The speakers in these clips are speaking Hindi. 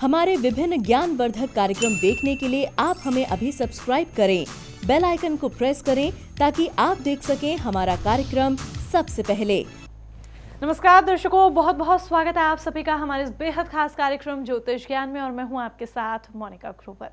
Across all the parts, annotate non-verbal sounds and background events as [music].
हमारे विभिन्न ज्ञानवर्धक कार्यक्रम देखने के लिए आप हमें अभी सब्सक्राइब करें बेल आइकन को प्रेस करें ताकि आप देख सकें हमारा कार्यक्रम सबसे पहले नमस्कार दर्शकों बहुत बहुत स्वागत है आप सभी का हमारे इस बेहद खास कार्यक्रम ज्योतिष ज्ञान में और मैं हूं आपके साथ मोनिका ग्रोवर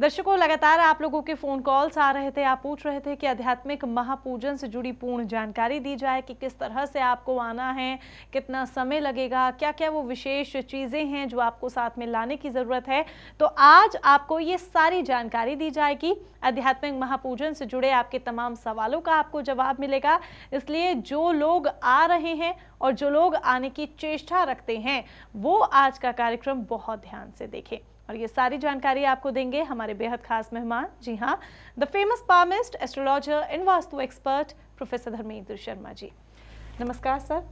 दर्शकों लगातार आप लोगों के फोन कॉल्स आ रहे थे आप पूछ रहे थे कि आध्यात्मिक महापूजन से जुड़ी पूर्ण जानकारी दी जाए कि किस तरह से आपको आना है कितना समय लगेगा क्या क्या वो विशेष चीज़ें हैं जो आपको साथ में लाने की ज़रूरत है तो आज आपको ये सारी जानकारी दी जाएगी आध्यात्मिक महापूजन से जुड़े आपके तमाम सवालों का आपको जवाब मिलेगा इसलिए जो लोग आ रहे हैं और जो लोग आने की चेष्टा रखते हैं वो आज का कार्यक्रम बहुत ध्यान से देखें और ये सारी जानकारी आपको देंगे हमारे बेहद खास मेहमान जी हाँ the famous palmist astrologer and vastu expert professor Dharmendra Sharma ji नमस्कार सर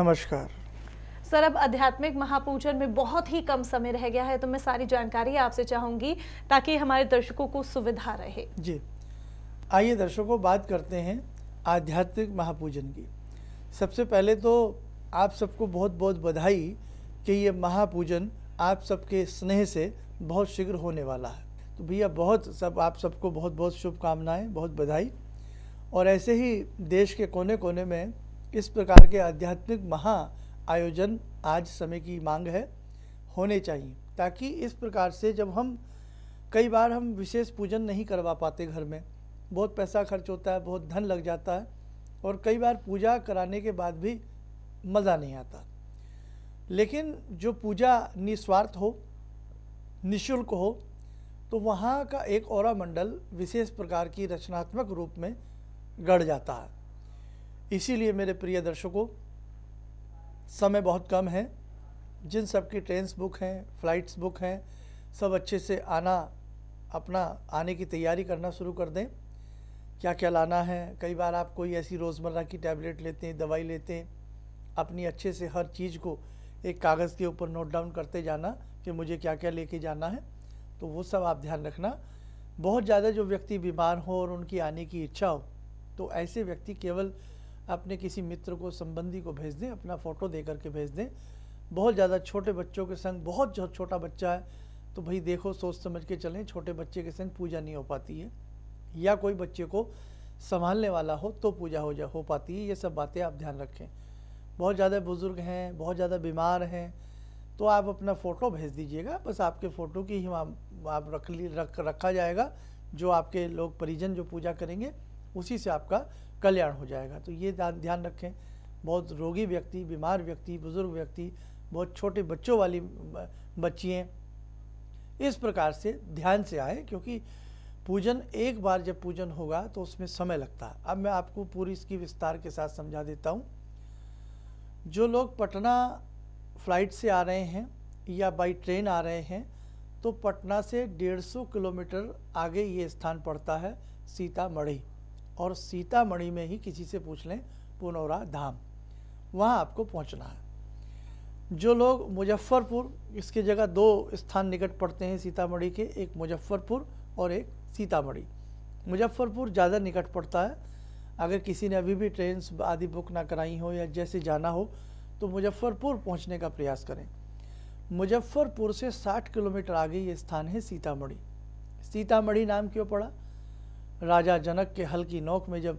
नमस्कार सर अब आध्यात्मिक महापूजन में बहुत ही कम समय रह गया है तो मैं सारी जानकारी आपसे चाहूंगी ताकि हमारे दर्शकों को सुविधा रहे जी आइए दर्शकों बात करते हैं आध्यात्मिक महापूजन की सबसे पहले तो आप सबको बहुत बहुत बधाई कि ये महापूजन आप सबके स्नेह से बहुत शीघ्र होने वाला है तो भैया बहुत सब आप सबको बहुत बहुत शुभकामनाएं बहुत बधाई और ऐसे ही देश के कोने कोने में इस प्रकार के आध्यात्मिक महा आयोजन आज समय की मांग है होने चाहिए ताकि इस प्रकार से जब हम कई बार हम विशेष पूजन नहीं करवा पाते घर में बहुत पैसा खर्च होता है बहुत धन लग जाता है और कई बार पूजा कराने के बाद भी मज़ा नहीं आता लेकिन जो पूजा निस्वार्थ हो निशुल्क हो तो वहाँ का एक और मंडल विशेष प्रकार की रचनात्मक रूप में गढ़ जाता है इसीलिए मेरे प्रिय दर्शकों समय बहुत कम है जिन सब की ट्रेन्स बुक हैं फ़्लाइट्स बुक हैं सब अच्छे से आना अपना आने की तैयारी करना शुरू कर दें क्या क्या लाना है कई बार आप कोई ऐसी रोज़मर्रा की टैबलेट लेते हैं दवाई लेते हैं अपनी अच्छे से हर चीज़ को एक कागज़ के ऊपर नोट डाउन करते जाना कि मुझे क्या क्या लेके जाना है तो वो सब आप ध्यान रखना बहुत ज़्यादा जो व्यक्ति बीमार हो और उनकी आने की इच्छा हो तो ऐसे व्यक्ति केवल अपने किसी मित्र को संबंधी को भेज दें अपना फ़ोटो दे करके भेज दें बहुत ज़्यादा छोटे बच्चों के संग बहुत जो छोटा बच्चा है तो भाई देखो सोच समझ के चलें छोटे बच्चे के संग पूजा नहीं हो पाती है या कोई बच्चे को संभालने वाला हो तो पूजा हो जा हो पाती है ये सब बातें आप ध्यान रखें बहुत ज़्यादा बुज़ुर्ग हैं बहुत ज़्यादा बीमार हैं तो आप अपना फ़ोटो भेज दीजिएगा बस आपके फ़ोटो की ही आप, आप रख ली रख रखा जाएगा जो आपके लोग परिजन जो पूजा करेंगे उसी से आपका कल्याण हो जाएगा तो ये ध्यान रखें बहुत रोगी व्यक्ति बीमार व्यक्ति बुज़ुर्ग व्यक्ति बहुत छोटे बच्चों वाली बच्चियाँ इस प्रकार से ध्यान से आए क्योंकि पूजन एक बार जब पूजन होगा तो उसमें समय लगता है अब मैं आपको पूरी इसकी विस्तार के साथ समझा देता हूँ जो लोग पटना फ़्लाइट से आ रहे हैं या बाई ट्रेन आ रहे हैं तो पटना से 150 किलोमीटर आगे ये स्थान पड़ता है सीतामढ़ी और सीतामढ़ी में ही किसी से पूछ लें पुनौरा धाम वहाँ आपको पहुँचना है जो लोग मुजफ्फरपुर इसके जगह दो स्थान निकट पड़ते हैं सीतामढ़ी के एक मुजफ्फरपुर और एक सीतामढ़ी मुजफ्फरपुर ज़्यादा निकट पड़ता है अगर किसी ने अभी भी ट्रेन आदि बुक ना कराई हो या जैसे जाना हो तो मुजफ्फ़रपुर पहुंचने का प्रयास करें मुजफ्फ़रपुर से 60 किलोमीटर आगे ये स्थान है सीतामढ़ी सीतामढ़ी नाम क्यों पड़ा राजा जनक के हल्की नोक में जब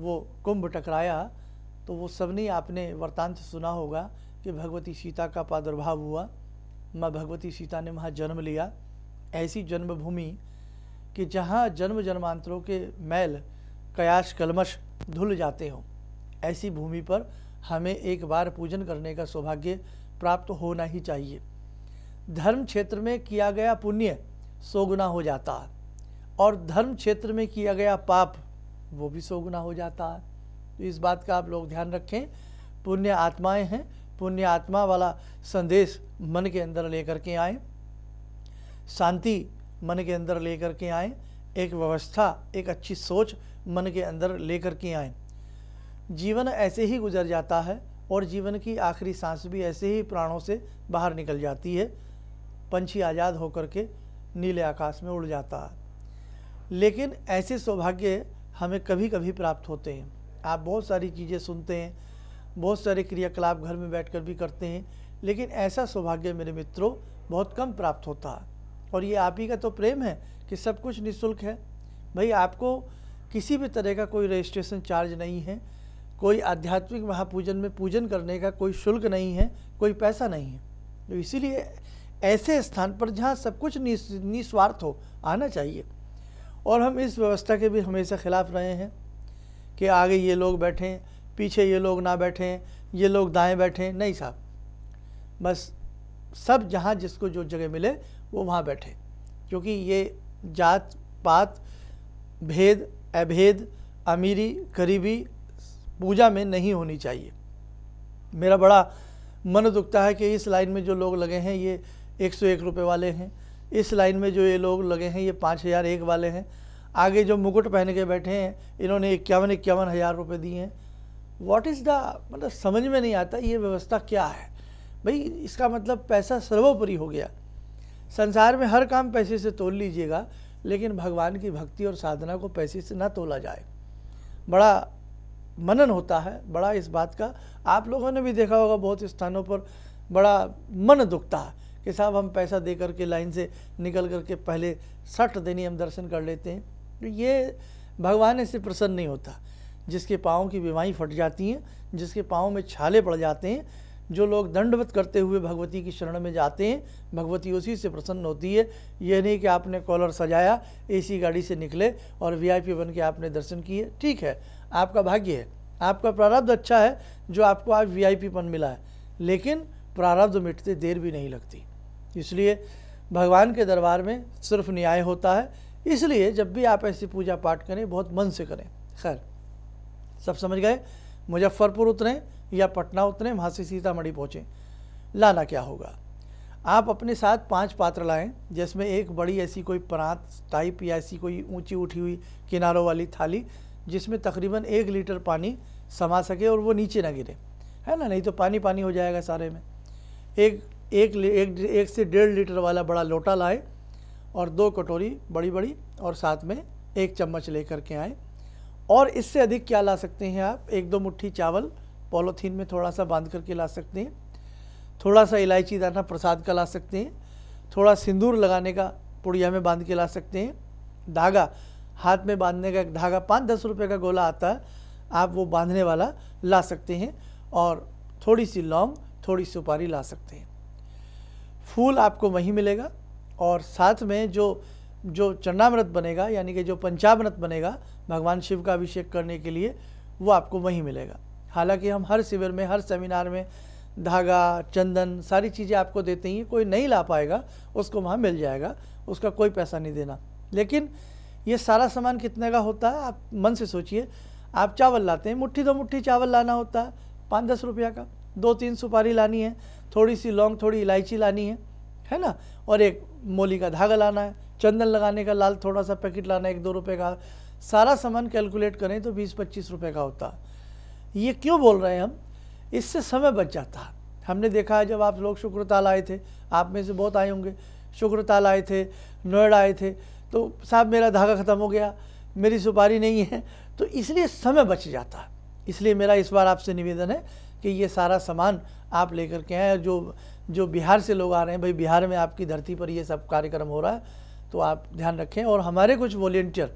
वो कुंभ टकराया तो वो सबने आपने वर्तांत सुना होगा कि भगवती सीता का प्रादुर्भाव हुआ माँ भगवती सीता ने वहाँ जन्म लिया ऐसी जन्मभूमि कि जहाँ जन्म जन्मांतरों के मैल कयास कलमश धुल जाते हों ऐसी भूमि पर हमें एक बार पूजन करने का सौभाग्य प्राप्त होना ही चाहिए धर्म क्षेत्र में किया गया पुण्य सोगुना हो जाता है और धर्म क्षेत्र में किया गया पाप वो भी सोगुना हो जाता है तो इस बात का आप लोग ध्यान रखें पुण्य आत्माएं हैं पुण्य आत्मा वाला संदेश मन के अंदर लेकर के आए शांति मन के अंदर लेकर के आए एक व्यवस्था एक अच्छी सोच मन के अंदर लेकर के आए जीवन ऐसे ही गुजर जाता है और जीवन की आखिरी सांस भी ऐसे ही प्राणों से बाहर निकल जाती है पंछी आज़ाद होकर के नीले आकाश में उड़ जाता है लेकिन ऐसे सौभाग्य हमें कभी कभी प्राप्त होते हैं आप बहुत सारी चीज़ें सुनते हैं बहुत सारे क्रियाकलाप घर में बैठकर भी करते हैं लेकिन ऐसा सौभाग्य मेरे मित्रों बहुत कम प्राप्त होता है और ये आप ही का तो प्रेम है कि सब कुछ निशुल्क है भाई आपको किसी भी तरह का कोई रजिस्ट्रेशन चार्ज नहीं है कोई आध्यात्मिक महापूजन में पूजन करने का कोई शुल्क नहीं है कोई पैसा नहीं है तो इसीलिए ऐसे स्थान पर जहाँ सब कुछ निस्वार्थ हो आना चाहिए और हम इस व्यवस्था के भी हमेशा खिलाफ रहे हैं कि आगे ये लोग बैठें पीछे ये लोग ना बैठें ये लोग दाएं बैठें नहीं साहब बस सब जहाँ जिसको जो जगह मिले वो वहाँ बैठे क्योंकि ये जात पात भेद अभेद अमीरी गरीबी पूजा में नहीं होनी चाहिए मेरा बड़ा मन दुखता है कि इस लाइन में जो लोग लगे हैं ये एक सौ एक रुपये वाले हैं इस लाइन में जो ये लोग लगे हैं ये पाँच हज़ार एक वाले हैं आगे जो मुकुट पहन के बैठे हैं इन्होंने इक्यावन इक्यावन हज़ार रुपये दिए हैं वॉट इज़ द मतलब समझ में नहीं आता ये व्यवस्था क्या है भाई इसका मतलब पैसा सर्वोपरि हो गया संसार में हर काम पैसे से तोल लीजिएगा लेकिन भगवान की भक्ति और साधना को पैसे से ना तोला जाए बड़ा मनन होता है बड़ा इस बात का आप लोगों ने भी देखा होगा बहुत स्थानों पर बड़ा मन दुखता है कि साहब हम पैसा दे करके लाइन से निकल करके पहले सठ देनी हम दर्शन कर लेते हैं तो ये भगवान इससे प्रसन्न नहीं होता जिसके पाँव की बीमारी फट जाती हैं जिसके पाँव में छाले पड़ जाते हैं जो लोग दंडवत करते हुए भगवती की शरण में जाते हैं भगवती उसी से प्रसन्न होती है यह नहीं कि आपने कॉलर सजाया एसी गाड़ी से निकले और वीआईपी बन के आपने दर्शन किए ठीक है आपका भाग्य है आपका प्रारब्ध अच्छा है जो आपको आज वी वीआईपीपन मिला है लेकिन प्रारब्ध मिटते देर भी नहीं लगती इसलिए भगवान के दरबार में सिर्फ न्याय होता है इसलिए जब भी आप ऐसी पूजा पाठ करें बहुत मन से करें खैर सब समझ गए मुजफ्फरपुर उतरें या पटना उतरें वहाँ से सीतामढ़ी पहुँचें लाना क्या होगा आप अपने साथ पांच पात्र लाएं जिसमें एक बड़ी ऐसी कोई परात टाइप या ऐसी कोई ऊंची उठी हुई किनारों वाली थाली जिसमें तकरीबन एक लीटर पानी समा सके और वो नीचे ना गिरे है ना नहीं तो पानी पानी हो जाएगा सारे में एक एक एक, एक से डेढ़ लीटर वाला बड़ा लोटा लाएँ और दो कटोरी बड़ी बड़ी और साथ में एक चम्मच लेकर के आएँ और इससे अधिक क्या ला सकते हैं आप एक दो मुट्ठी चावल पॉलोथीन में थोड़ा सा बांध करके ला सकते हैं थोड़ा सा इलायची दाना प्रसाद का ला सकते हैं थोड़ा सिंदूर लगाने का पुड़िया में बांध के ला सकते हैं धागा हाथ में बांधने का एक धागा पाँच दस रुपये का गोला आता है आप वो बांधने वाला ला सकते हैं और थोड़ी सी लौंग थोड़ी सुपारी ला सकते हैं फूल आपको वहीं मिलेगा और साथ में जो जो चरणामृत बनेगा यानी कि जो पंचामृत बनेगा भगवान शिव का अभिषेक करने के लिए वो आपको वहीं मिलेगा हालांकि हम हर शिविर में हर सेमिनार में धागा चंदन सारी चीज़ें आपको देते ही कोई नहीं ला पाएगा उसको वहाँ मिल जाएगा उसका कोई पैसा नहीं देना लेकिन ये सारा सामान कितने का होता है आप मन से सोचिए आप चावल लाते हैं मुट्ठी दो मुट्ठी चावल लाना होता है पाँच दस रुपया का दो तीन सुपारी लानी है थोड़ी सी लौंग थोड़ी इलायची लानी है है ना और एक मोली का धागा लाना है चंदन लगाने का लाल थोड़ा सा पैकेट लाना एक दो रुपए का सारा सामान कैलकुलेट करें तो बीस पच्चीस रुपए का होता ये क्यों बोल रहे हैं हम इससे समय बच जाता हमने देखा है जब आप लोग शुक्रताल आए थे आप में से बहुत आए होंगे शुक्रताल आए थे नोएडा आए थे तो साहब मेरा धागा ख़त्म हो गया मेरी सुपारी नहीं है तो इसलिए समय बच जाता इसलिए मेरा इस बार आपसे निवेदन है कि ये सारा सामान आप लेकर के आए जो जो बिहार से लोग आ रहे हैं भाई बिहार में आपकी धरती पर ये सब कार्यक्रम हो रहा है तो आप ध्यान रखें और हमारे कुछ वॉल्टियर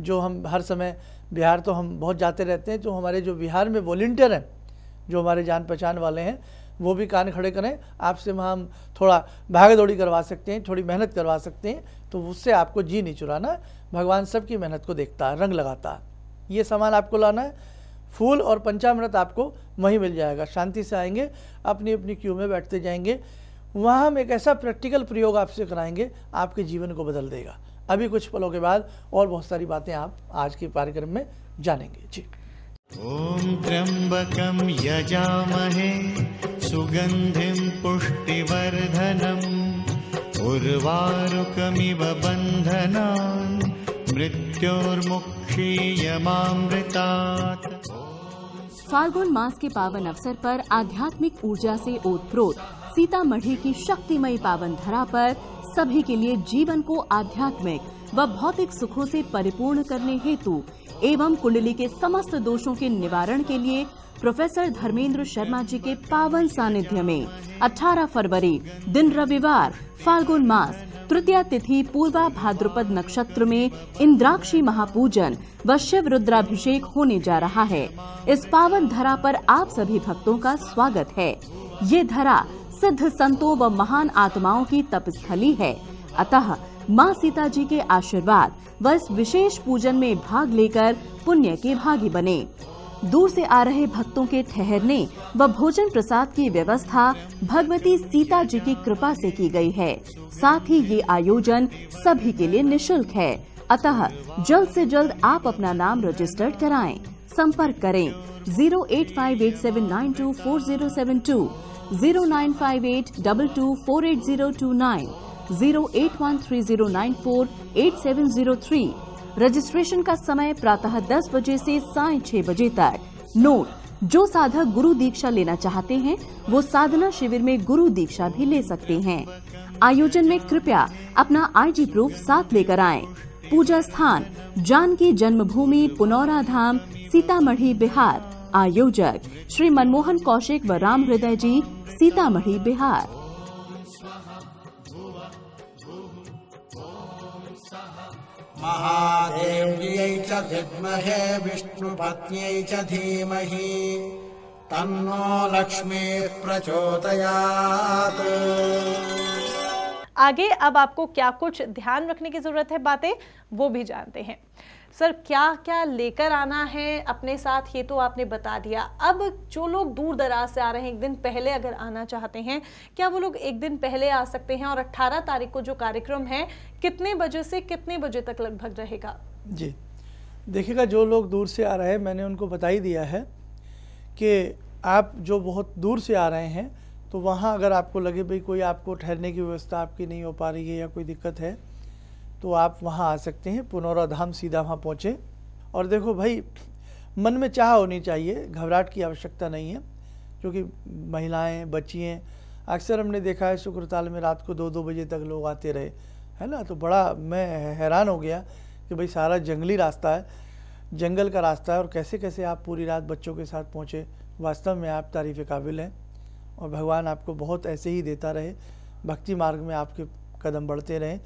जो हम हर समय बिहार तो हम बहुत जाते रहते हैं तो हमारे जो बिहार में वॉल्टियर हैं जो हमारे जान पहचान वाले हैं वो भी कान खड़े करें आपसे वहाँ हम थोड़ा भाग दौड़ी करवा सकते हैं थोड़ी मेहनत करवा सकते हैं तो उससे आपको जी नहीं चुराना भगवान सबकी मेहनत को देखता है रंग लगाता है ये सामान आपको लाना है फूल और पंचामृत आपको वहीं मिल जाएगा शांति से आएंगे अपनी अपनी क्यू में बैठते जाएंगे वहाँ हम एक ऐसा प्रैक्टिकल प्रयोग आपसे कराएंगे आपके जीवन को बदल देगा अभी कुछ पलों के बाद और बहुत सारी बातें आप आज के कार्यक्रम में जानेंगे जी ओम त्र्यंबकम यजामहे सुगंधिम पुष्टिवर्धनम उर्वारुकमिव बंधनान् मृत्योर्मुक्षीयमामृतात् फाल्गुन मास के पावन अवसर पर आध्यात्मिक ऊर्जा से ओतप्रोत सीतामढ़ी की शक्तिमयी पावन धरा पर सभी के लिए जीवन को आध्यात्मिक व भौतिक सुखों से परिपूर्ण करने हेतु एवं कुंडली के समस्त दोषों के निवारण के लिए प्रोफेसर धर्मेंद्र शर्मा जी के पावन सानिध्य में 18 फरवरी दिन रविवार फाल्गुन मास तृतीय तिथि पूर्वा भाद्रपद नक्षत्र में इंद्राक्षी महापूजन व शिव रुद्राभिषेक होने जा रहा है इस पावन धरा पर आप सभी भक्तों का स्वागत है ये धरा सिद्ध संतों व महान आत्माओं की तपस्थली है अतः माँ सीता जी के आशीर्वाद व इस विशेष पूजन में भाग लेकर पुण्य के भागी बने दूर से आ रहे भक्तों के ठहरने व भोजन प्रसाद की व्यवस्था भगवती सीता जी की कृपा से की गई है साथ ही ये आयोजन सभी के लिए निशुल्क है अतः जल्द से जल्द आप अपना नाम रजिस्टर्ड कराएं। संपर्क करें zero eight five eight seven nine two four zero seven two zero nine five eight double two four eight zero two nine zero eight one three zero nine four eight seven zero three registration का समय प्रातः दस बजे से साय छह बजे तक नोट जो साधक गुरु दीक्षा लेना चाहते हैं वो साधना शिविर में गुरु दीक्षा भी ले सकते हैं आयोजन में कृपया अपना आईजी प्रूफ साथ लेकर आएं। पूजा स्थान जानकी जन्मभूमि पुनौरा धाम सीतामढ़ी बिहार आयोजक श्री मनमोहन कौशिक व राम हृदय जी सीतामढ़ी बिहार महादेव्यै च विष्णु विष्णुपत्न्यै च धीमहि तन्नो लक्ष्मी प्रचोदयात् आगे अब आपको क्या कुछ ध्यान रखने की जरूरत है बातें वो भी जानते हैं सर क्या क्या लेकर आना है अपने साथ ये तो आपने बता दिया अब जो लोग दूर दराज से आ रहे हैं एक दिन पहले अगर आना चाहते हैं क्या वो लोग एक दिन पहले आ सकते हैं और अट्ठारह तारीख को जो कार्यक्रम है कितने बजे से कितने बजे तक लगभग रहेगा जी देखिएगा जो लोग दूर से आ रहे हैं मैंने उनको बता ही दिया है कि आप जो बहुत दूर से आ रहे हैं तो वहाँ अगर आपको लगे भाई कोई आपको ठहरने की व्यवस्था आपकी नहीं हो पा रही है या कोई दिक्कत है तो आप वहाँ आ सकते हैं पुनौरा धाम सीधा वहाँ पहुँचे और देखो भाई मन में चाह होनी चाहिए घबराहट की आवश्यकता नहीं है क्योंकि महिलाएं बच्चियाँ अक्सर हमने देखा है शुक्रताल में रात को दो दो बजे तक लोग आते रहे है ना तो बड़ा मैं हैरान हो गया कि भाई सारा जंगली रास्ता है जंगल का रास्ता है और कैसे कैसे आप पूरी रात बच्चों के साथ पहुँचे वास्तव में आप तारीफ़ काबिल हैं और भगवान आपको बहुत ऐसे ही देता रहे भक्ति मार्ग में आपके कदम बढ़ते रहें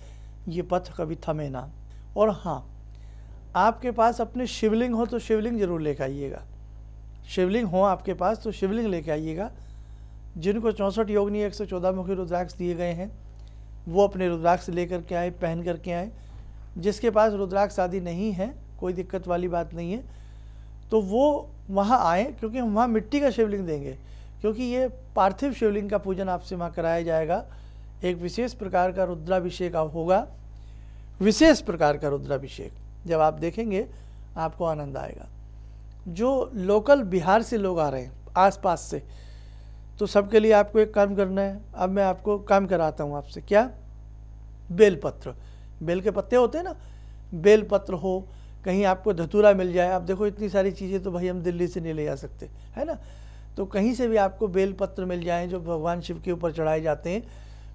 ये पथ कभी थमे ना और हाँ आपके पास अपने शिवलिंग हो तो शिवलिंग जरूर लेकर आइएगा शिवलिंग हो आपके पास तो शिवलिंग लेकर आइएगा जिनको चौंसठ योगनी एक सौ चौदह मुखी रुद्राक्ष दिए गए हैं वो अपने रुद्राक्ष लेकर के आए पहन करके आए जिसके पास रुद्राक्ष आदि नहीं है कोई दिक्कत वाली बात नहीं है तो वो वहाँ आए क्योंकि हम वहाँ मिट्टी का शिवलिंग देंगे क्योंकि ये पार्थिव शिवलिंग का पूजन आपसे वहाँ कराया जाएगा एक विशेष प्रकार का रुद्राभिषेक होगा विशेष प्रकार का रुद्राभिषेक जब आप देखेंगे आपको आनंद आएगा जो लोकल बिहार से लोग आ रहे हैं आसपास से तो सबके लिए आपको एक काम करना है अब मैं आपको काम कराता हूँ आपसे क्या बेलपत्र बेल के पत्ते होते हैं ना बेलपत्र हो कहीं आपको धतूरा मिल जाए आप देखो इतनी सारी चीज़ें तो भाई हम दिल्ली से नहीं ले जा सकते है ना तो कहीं से भी आपको बेलपत्र मिल जाए जो भगवान शिव के ऊपर चढ़ाए जाते हैं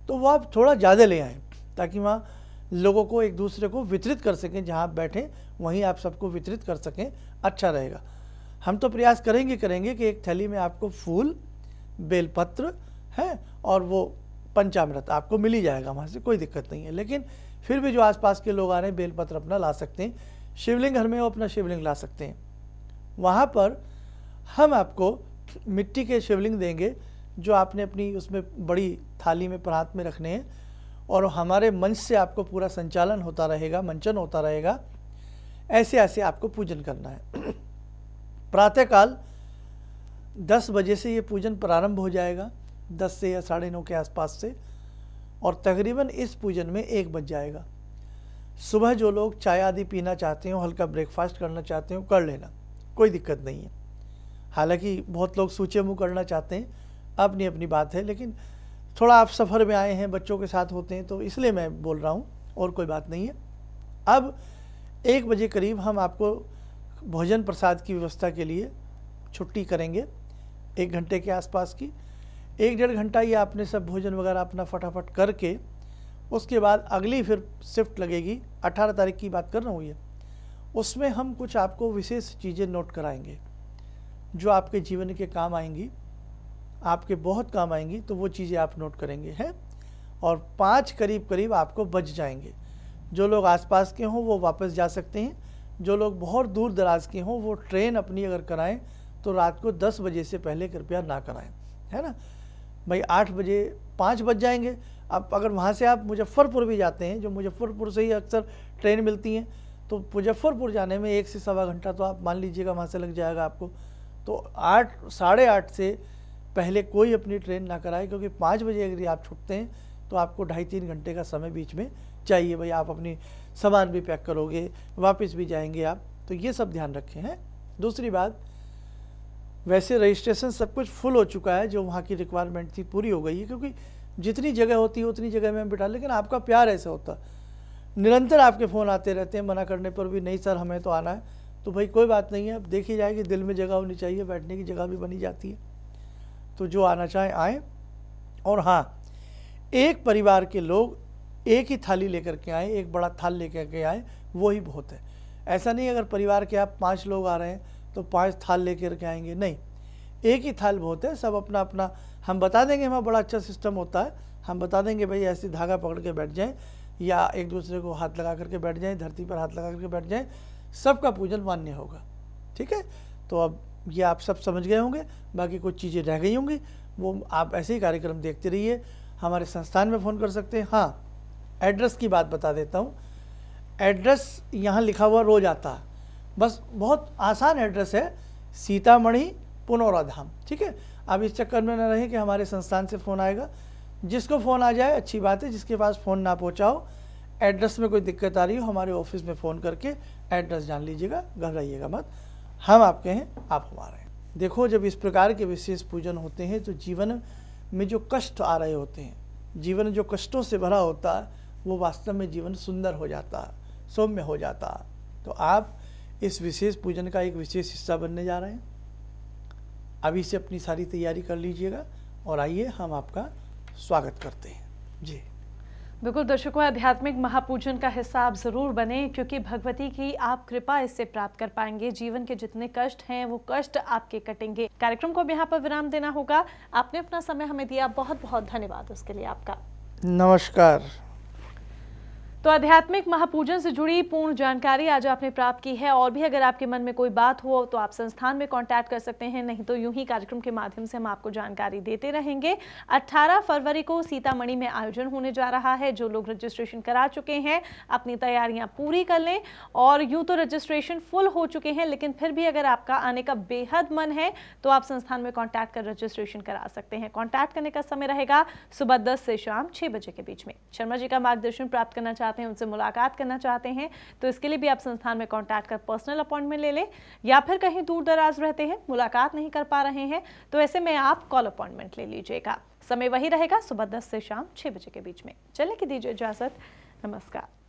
तो वो आप थोड़ा ज़्यादा ले आएँ ताकि वहाँ लोगों को एक दूसरे को वितरित कर सकें जहाँ आप बैठें वहीं आप सबको वितरित कर सकें अच्छा रहेगा हम तो प्रयास करेंगे करेंगे कि एक थैली में आपको फूल बेलपत्र है और वो पंचामृत आपको मिल ही जाएगा वहाँ से कोई दिक्कत नहीं है लेकिन फिर भी जो आसपास के लोग आ रहे हैं बेलपत्र अपना ला सकते हैं शिवलिंग घर में वो अपना शिवलिंग ला सकते हैं वहाँ पर हम आपको मिट्टी के शिवलिंग देंगे जो आपने अपनी उसमें बड़ी थाली में परात में रखने हैं और हमारे मंच से आपको पूरा संचालन होता रहेगा मंचन होता रहेगा ऐसे ऐसे आपको पूजन करना है [clears throat] प्रातःकाल दस बजे से ये पूजन प्रारंभ हो जाएगा दस से या साढ़े नौ के आसपास से और तकरीबन इस पूजन में एक बज जाएगा सुबह जो लोग चाय आदि पीना चाहते हो हल्का ब्रेकफास्ट करना चाहते हो कर लेना कोई दिक्कत नहीं है हालांकि बहुत लोग सूचे मुँह करना चाहते हैं अपनी अपनी बात है लेकिन थोड़ा आप सफ़र में आए हैं बच्चों के साथ होते हैं तो इसलिए मैं बोल रहा हूँ और कोई बात नहीं है अब एक बजे करीब हम आपको भोजन प्रसाद की व्यवस्था के लिए छुट्टी करेंगे एक घंटे के आसपास की एक डेढ़ घंटा ये आपने सब भोजन वगैरह अपना फटाफट करके उसके बाद अगली फिर शिफ्ट लगेगी 18 तारीख की बात कर रहा हूँ ये उसमें हम कुछ आपको विशेष चीज़ें नोट कराएंगे जो आपके जीवन के काम आएंगी आपके बहुत काम आएंगी तो वो चीज़ें आप नोट करेंगे हैं और पाँच करीब करीब आपको बच जाएंगे जो लोग आसपास के हों वो वापस जा सकते हैं जो लोग बहुत दूर दराज के हों वो ट्रेन अपनी अगर कराएं तो रात को दस बजे से पहले कृपया ना कराएं है ना भाई आठ बजे पाँच बज जाएंगे अब अगर वहाँ से आप मुजफ्फ़रपुर भी जाते हैं जो मुजफ्फ़रपुर से ही अक्सर ट्रेन मिलती हैं तो मुजफ्फ़रपुर जाने में एक से सवा घंटा तो आप मान लीजिएगा वहाँ से लग जाएगा आपको तो आठ साढ़े आठ से पहले कोई अपनी ट्रेन ना कराए क्योंकि पाँच बजे अगर आप छुटते हैं तो आपको ढाई तीन घंटे का समय बीच में चाहिए भाई आप अपनी सामान भी पैक करोगे वापस भी जाएंगे आप तो ये सब ध्यान रखें हैं दूसरी बात वैसे रजिस्ट्रेशन सब कुछ फुल हो चुका है जो वहाँ की रिक्वायरमेंट थी पूरी हो गई है क्योंकि जितनी जगह होती है उतनी जगह में हम बिठा लेकिन आपका प्यार ऐसा होता निरंतर आपके फ़ोन आते रहते हैं मना करने पर भी नहीं सर हमें तो आना है तो भाई कोई बात नहीं है अब देखी जाएगी दिल में जगह होनी चाहिए बैठने की जगह भी बनी जाती है तो जो आना चाहें आए और हाँ एक परिवार के लोग एक ही थाली लेकर के आए एक बड़ा थाल लेकर के आए वो ही बहुत है ऐसा नहीं अगर परिवार के आप पाँच लोग आ रहे हैं तो पाँच थाल लेकर के आएंगे नहीं एक ही थाल बहुत है सब अपना अपना हम बता देंगे हमारा बड़ा अच्छा सिस्टम होता है हम बता देंगे भाई ऐसे धागा पकड़ के बैठ जाएँ या एक दूसरे को हाथ लगा करके बैठ जाएँ धरती पर हाथ लगा करके बैठ जाएँ सबका पूजन मान्य होगा ठीक है तो अब ये आप सब समझ गए होंगे बाकी कुछ चीज़ें रह गई होंगी वो आप ऐसे ही कार्यक्रम देखते रहिए हमारे संस्थान में फ़ोन कर सकते हैं हाँ एड्रेस की बात बता देता हूँ एड्रेस यहाँ लिखा हुआ रोज आता बस बहुत आसान एड्रेस है सीतामढ़ी पुनौरा धाम ठीक है अब इस चक्कर में ना रहें कि हमारे संस्थान से फ़ोन आएगा जिसको फ़ोन आ जाए अच्छी बात है जिसके पास फ़ोन ना पहुँचाओ एड्रेस में कोई दिक्कत आ रही हो हमारे ऑफिस में फ़ोन करके एड्रेस जान लीजिएगा घबराइएगा मत हम आपके हैं आप हमारे हैं देखो जब इस प्रकार के विशेष पूजन होते हैं तो जीवन में जो कष्ट आ रहे होते हैं जीवन जो कष्टों से भरा होता है वो वास्तव में जीवन सुंदर हो जाता है सौम्य हो जाता है तो आप इस विशेष पूजन का एक विशेष हिस्सा बनने जा रहे हैं अभी से अपनी सारी तैयारी कर लीजिएगा और आइए हम आपका स्वागत करते हैं जी बिल्कुल दर्शकों आध्यात्मिक महापूजन का हिस्सा आप ज़रूर बने क्योंकि भगवती की आप कृपा इससे प्राप्त कर पाएंगे जीवन के जितने कष्ट हैं वो कष्ट आपके कटेंगे कार्यक्रम को भी यहाँ पर विराम देना होगा आपने अपना समय हमें दिया बहुत बहुत धन्यवाद उसके लिए आपका नमस्कार तो आध्यात्मिक महापूजन से जुड़ी पूर्ण जानकारी आज आपने प्राप्त की है और भी अगर आपके मन में कोई बात हो तो आप संस्थान में कांटेक्ट कर सकते हैं नहीं तो यूं ही कार्यक्रम के माध्यम से हम आपको जानकारी देते रहेंगे 18 फरवरी को सीतामढ़ी में आयोजन होने जा रहा है जो लोग रजिस्ट्रेशन करा चुके हैं अपनी तैयारियां पूरी कर लें और यूँ तो रजिस्ट्रेशन फुल हो चुके हैं लेकिन फिर भी अगर आपका आने का बेहद मन है तो आप संस्थान में कॉन्टैक्ट कर रजिस्ट्रेशन करा सकते हैं कॉन्टैक्ट करने का समय रहेगा सुबह दस से शाम छः बजे के बीच में शर्मा जी का मार्गदर्शन प्राप्त करना चाहते चाहते हैं उनसे मुलाकात करना चाहते हैं तो इसके लिए भी आप संस्थान में कॉन्टैक्ट कर पर्सनल अपॉइंटमेंट ले लें या फिर कहीं दूर दराज रहते हैं मुलाकात नहीं कर पा रहे हैं तो ऐसे में आप कॉल अपॉइंटमेंट ले लीजिएगा समय वही रहेगा सुबह दस से शाम छः बजे के बीच में चले की दीजिए इजाज़त नमस्कार